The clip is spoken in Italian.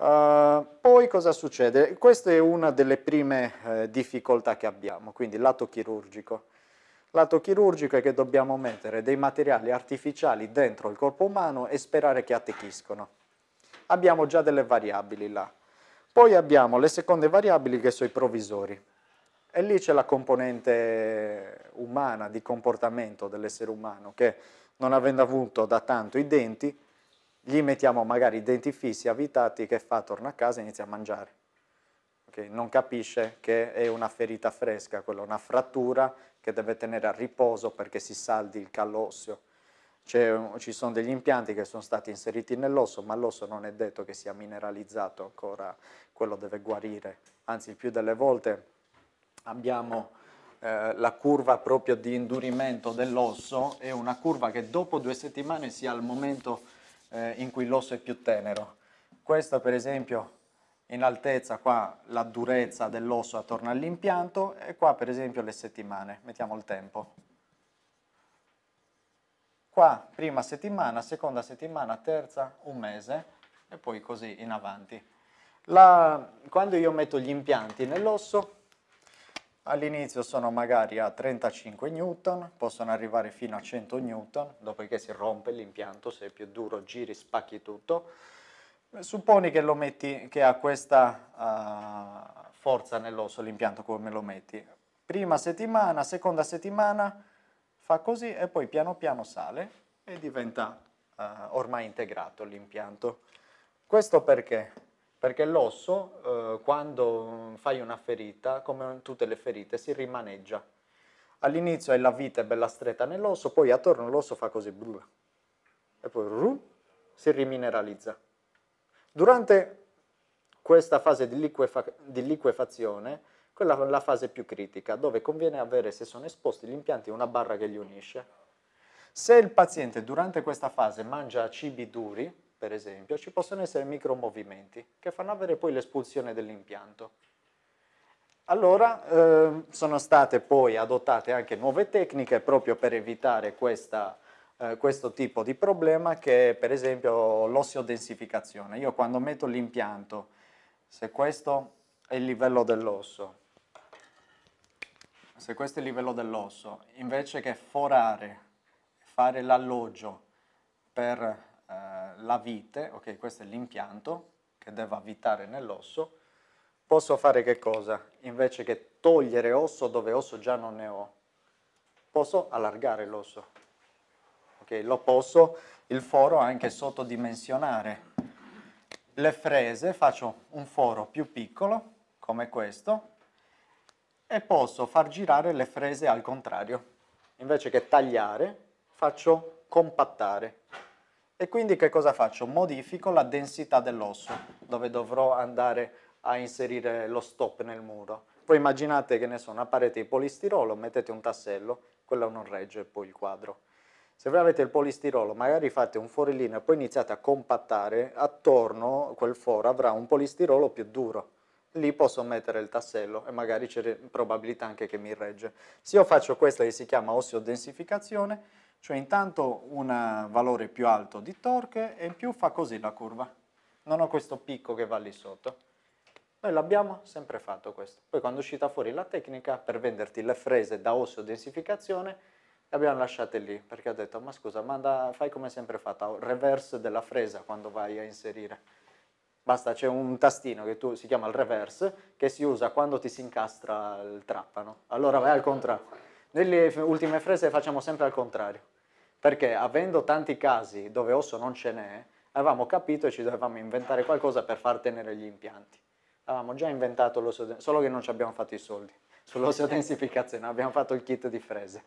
Uh, poi cosa succede? Questa è una delle prime eh, difficoltà che abbiamo, quindi il lato chirurgico. Lato chirurgico è che dobbiamo mettere dei materiali artificiali dentro il corpo umano e sperare che attecchiscono. Abbiamo già delle variabili là. Poi abbiamo le seconde variabili che sono i provvisori. E lì c'è la componente umana, di comportamento dell'essere umano, che non avendo avuto da tanto i denti, gli mettiamo magari i denti fissi, avvitati, che fa? Torna a casa e inizia a mangiare. Okay? Non capisce che è una ferita fresca, quella è una frattura che deve tenere a riposo perché si saldi il callo osseo. Cioè, ci sono degli impianti che sono stati inseriti nell'osso, ma l'osso non è detto che sia mineralizzato ancora, quello deve guarire. Anzi, il più delle volte abbiamo eh, la curva proprio di indurimento dell'osso, è una curva che dopo due settimane sia al momento eh, in cui l'osso è più tenero. Questo per esempio in altezza qua la durezza dell'osso attorno all'impianto e qua per esempio le settimane, mettiamo il tempo. Qua prima settimana, seconda settimana, terza, un mese e poi così in avanti. La, quando io metto gli impianti nell'osso All'inizio sono magari a 35 newton, possono arrivare fino a 100 newton, dopodiché si rompe l'impianto, se è più duro giri, spacchi tutto. Supponi che, lo metti, che ha questa uh, forza nell'osso l'impianto come lo metti. Prima settimana, seconda settimana fa così e poi piano piano sale e diventa uh, ormai integrato l'impianto. Questo perché? perché l'osso eh, quando mm, fai una ferita, come tutte le ferite, si rimaneggia. All'inizio è la vite bella stretta nell'osso, poi attorno all'osso fa così, blu, e poi ru, si rimineralizza. Durante questa fase di, liquefa di liquefazione, quella è la fase più critica, dove conviene avere, se sono esposti gli impianti, una barra che li unisce. Se il paziente durante questa fase mangia cibi duri, per esempio, ci possono essere micromovimenti che fanno avere poi l'espulsione dell'impianto. Allora eh, sono state poi adottate anche nuove tecniche proprio per evitare questa, eh, questo tipo di problema che è per esempio l'ossiodensificazione. Io quando metto l'impianto, se questo è il livello dell'osso, se questo è il livello dell'osso, invece che forare, fare l'alloggio per eh, la vite, ok, questo è l'impianto che deve avvitare nell'osso, posso fare che cosa? Invece che togliere osso dove osso già non ne ho, posso allargare l'osso, ok, lo posso il foro anche sottodimensionare. Le frese faccio un foro più piccolo, come questo, e posso far girare le frese al contrario. Invece che tagliare, faccio compattare. E quindi che cosa faccio? Modifico la densità dell'osso dove dovrò andare a inserire lo stop nel muro. Poi immaginate che ne so, una parete di polistirolo, mettete un tassello, quello non regge poi il quadro. Se voi avete il polistirolo, magari fate un forellino e poi iniziate a compattare, attorno quel foro avrà un polistirolo più duro. Lì posso mettere il tassello e magari c'è probabilità anche che mi regge. Se io faccio questa che si chiama osseodensificazione, cioè intanto un valore più alto di torque e in più fa così la curva. Non ho questo picco che va lì sotto. Noi l'abbiamo sempre fatto questo. Poi quando è uscita fuori la tecnica per venderti le frese da osseo densificazione le abbiamo lasciate lì perché ho detto ma scusa manda, fai come sempre fatta, reverse della fresa quando vai a inserire. Basta, c'è un tastino che tu, si chiama il reverse che si usa quando ti si incastra il trappano. Allora vai al contrario. Nelle ultime frese facciamo sempre al contrario, perché avendo tanti casi dove osso non ce n'è, avevamo capito e ci dovevamo inventare qualcosa per far tenere gli impianti. Avevamo già inventato l'osso, solo che non ci abbiamo fatto i soldi. Sull'osso eh. densificazione abbiamo fatto il kit di frese.